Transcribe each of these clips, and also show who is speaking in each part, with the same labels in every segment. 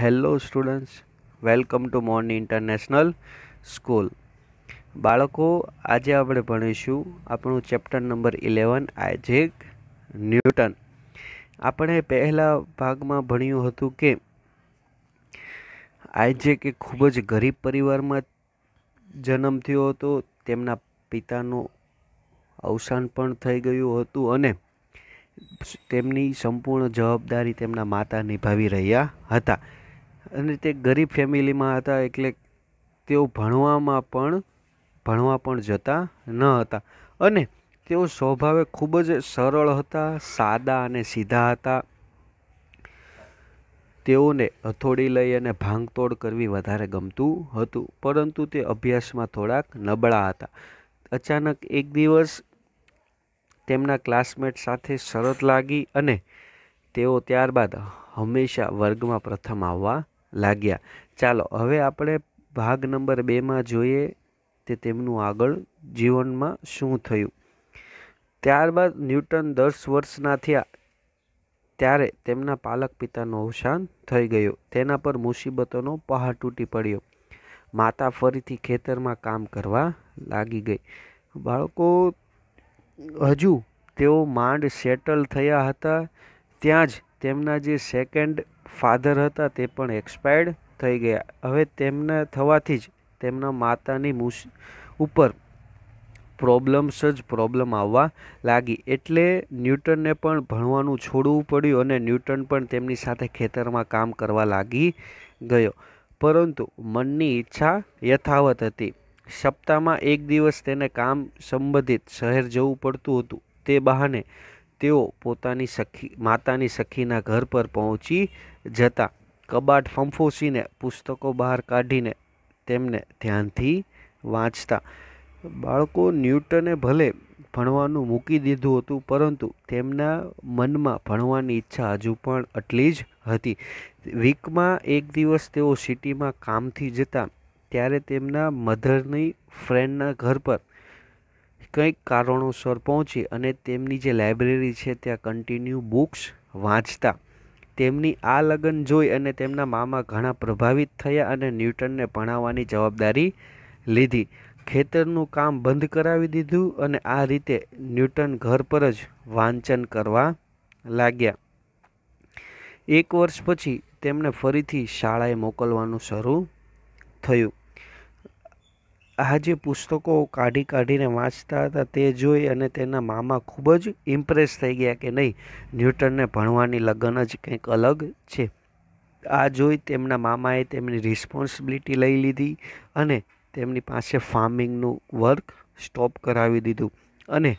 Speaker 1: hello students welcome to morning international school બાળકો આજે આપણે ભણીશું આપણું chapter number eleven Isaac Newton આપણે પહેલા ભાગમાં ભણ્યું હતું કે આઇઝેક એ ખૂબ જ ગરીબ પરિવારમાં જન્મ થયો હતો તેમના પિતાનું અવસાન પણ થઈ ગયું હતું અને તેમની સંપૂર્ણ જવાબદારી તેમના માતા નિભાવી રહ્યા હતા અને તે ગરીબ ફેમિલીમાં હતા એટલે તેઓ ભણવામાં પણ ભણવા પણ જતા ન હતા અને તેઓ સ્વભાવે ખૂબ જ સરળ હતા સાદા અને સીધા હતા તેઓને હથોડી લઈ અને ભાંગતોડ કરવી વધારે ગમતું હતું પરંતુ તે અભ્યાસમાં થોડાક નબળા હતા અચાનક એક દિવસ તેમના ક્લાસમેટ સાથે શરત લાગી અને તેઓ ત્યારબાદ હંમેશા વર્ગમાં પ્રથમ આવવા લાગ્યા ચાલો હવે આપણે ભાગ નંબર બેમાં જોઈએ તે તેમનું આગળ જીવનમાં શું થયું ત્યારબાદ ન્યૂટન દસ વર્ષના થયા ત્યારે તેમના પાલક પિતાનું અવસાન થઈ ગયો તેના પર મુસીબતોનો પહાડ તૂટી પડ્યો માતા ફરીથી ખેતરમાં કામ કરવા લાગી ગઈ બાળકો હજુ તેઓ માંડ સેટલ થયા હતા ત્યાં જ તેમના જે સેકન્ડ ફાધર હતા તે પણ એક્સપાયર્ડ થઈ ગયા હવે તેમના થવાથી જ તેમના માતાની મુશ ઉપર પ્રોબ્લેમ્સ જ પ્રોબ્લેમ આવવા લાગી એટલે ન્યૂટનને પણ ભણવાનું છોડવું પડ્યું અને ન્યૂટન પણ તેમની સાથે ખેતરમાં કામ કરવા લાગી ગયો પરંતુ મનની ઈચ્છા યથાવત હતી સપ્તાહમાં એક દિવસ તેને કામ સંબંધિત શહેર જવું પડતું હતું તે બહાને તેઓ પોતાની સખી માતાની સખીના ઘર પર પહોંચી જતા કબાટ ફંફોસીને પુસ્તકો બહાર કાઢીને તેમને ધ્યાનથી વાંચતા બાળકો ન્યૂટને ભલે ભણવાનું મૂકી દીધું હતું પરંતુ તેમના મનમાં ભણવાની ઈચ્છા હજુ પણ એટલી જ હતી વીકમાં એક દિવસ તેઓ સિટીમાં કામથી જતા ત્યારે તેમના મધરની ફ્રેન્ડના ઘર પર કંઈક કારણોસર પહોંચી અને તેમની જે લાઇબ્રેરી છે ત્યાં કન્ટિન્યુ બુક્સ વાંચતા તેમની આ લગન જોઈ અને તેમના મામા ઘણા પ્રભાવિત થયા અને ન્યૂટનને ભણાવવાની જવાબદારી લીધી ખેતરનું કામ બંધ કરાવી દીધું અને આ રીતે ન્યૂટન ઘર પર જ વાંચન કરવા લાગ્યા એક વર્ષ પછી તેમને ફરીથી શાળાએ મોકલવાનું શરૂ થયું આ જે પુસ્તકો કાઢી કાઢીને વાંચતા હતા તે જોઈ અને તેના મામા ખૂબ જ ઇમ્પ્રેસ થઈ ગયા કે નહીં ન્યૂટનને ભણવાની લગન જ કંઈક અલગ છે આ જોઈ તેમના મામાએ તેમની રિસ્પોન્સિબિલિટી લઈ લીધી અને તેમની પાસે ફાર્મિંગનું વર્ક સ્ટોપ કરાવી દીધું અને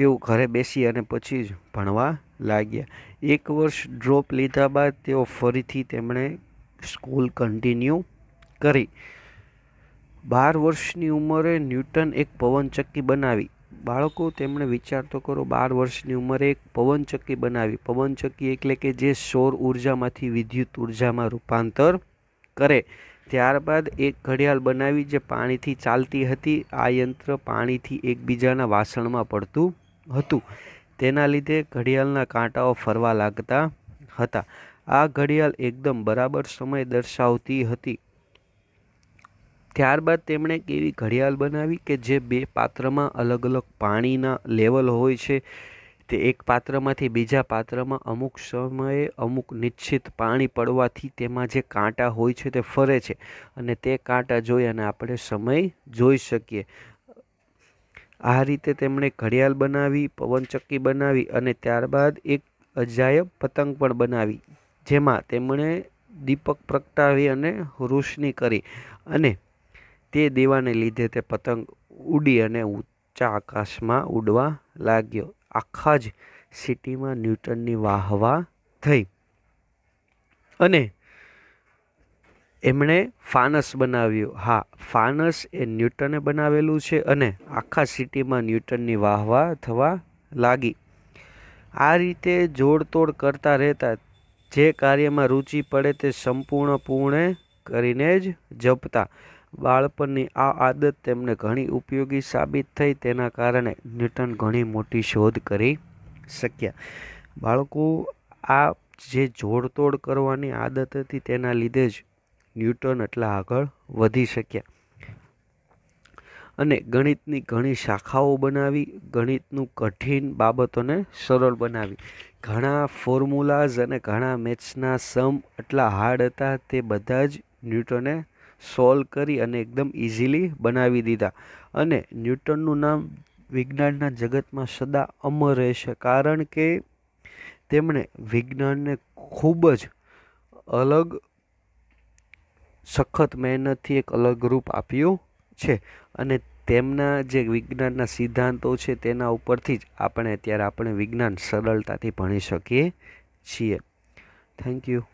Speaker 1: તેઓ ઘરે બેસી અને પછી જ ભણવા લાગ્યા એક વર્ષ ડ્રોપ લીધા બાદ તેઓ ફરીથી તેમણે સ્કૂલ કન્ટિન્યુ કરી બાર વર્ષની ઉંમરે ન્યૂટન એક પવનચક્કી બનાવી બાળકો તેમણે વિચારતો કરો બાર વર્ષની ઉંમરે એક પવનચક્કી બનાવી પવનચક્કી એટલે કે જે સૌર ઉર્જામાંથી વિદ્યુત ઉર્જામાં રૂપાંતર કરે ત્યારબાદ એક ઘડિયાળ બનાવી જે પાણીથી ચાલતી હતી આ યંત્ર પાણીથી એકબીજાના વાસણમાં પડતું હતું તેના લીધે ઘડિયાળના કાંટાઓ ફરવા લાગતા હતા આ ઘડિયાળ એકદમ બરાબર સમય દર્શાવતી હતી ત્યારબાદ તેમણે એક એવી ઘડિયાળ બનાવી કે જે બે પાત્રમાં અલગ અલગ પાણીના લેવલ હોય છે તે એક પાત્રમાંથી બીજા પાત્રમાં અમુક સમયે અમુક નિશ્ચિત પાણી પડવાથી તેમાં જે કાંટા હોય છે તે ફરે છે અને તે કાંટા જોઈ અને આપણે સમય જોઈ શકીએ આ રીતે તેમણે ઘડિયાળ બનાવી પવનચક્કી બનાવી અને ત્યારબાદ એક અજાયબ પતંગ પણ બનાવી જેમાં તેમણે દીપક પ્રગટાવી અને રોશની કરી અને તે દેવાને લીધે તે પતંગ ઉડી અને ઊંચા આકાશમાં ઉડવા લાગ્યો આખા જ સિટીમાં ન્યૂટનની વાહવા થઈ અને એમણે ફાનસ બનાવ્યું હા ફાનસ એ ન્યૂટને બનાવેલું છે અને આખા સિટીમાં ન્યૂટનની વાહવા થવા લાગી આ રીતે જોડતોડ કરતા રહેતા જે કાર્યમાં રુચિ પડે તે સંપૂર્ણપૂર્ણે કરીને જ જપતા બાળપણની આ આદત તેમને ઘણી ઉપયોગી સાબિત થઈ તેના કારણે ન્યૂટન ઘણી મોટી શોધ કરી શક્યા બાળકો આ જે જોડતોડ કરવાની આદત હતી તેના લીધે જ ન્યૂટન એટલા આગળ વધી શક્યા અને ગણિતની ઘણી શાખાઓ બનાવી ગણિતનું કઠિન બાબતોને સરળ બનાવી ઘણા ફોર્મ્યુલાઝ અને ઘણા મેથ્સના સમ એટલા હાર્ડ હતા તે બધા જ ન્યૂટને સોલ્વ કરી અને એકદમ ઇઝીલી બનાવી દીધા અને ન્યૂટનનું નામ વિજ્ઞાનના જગતમાં સદા અમર રહેશે કારણ કે તેમણે વિજ્ઞાનને ખૂબ જ અલગ સખત મહેનતથી એક અલગ રૂપ આપ્યું છે અને તેમના જે વિજ્ઞાનના સિદ્ધાંતો છે તેના ઉપરથી જ આપણે અત્યારે આપણે વિજ્ઞાન સરળતાથી ભણી શકીએ છીએ થેન્ક યુ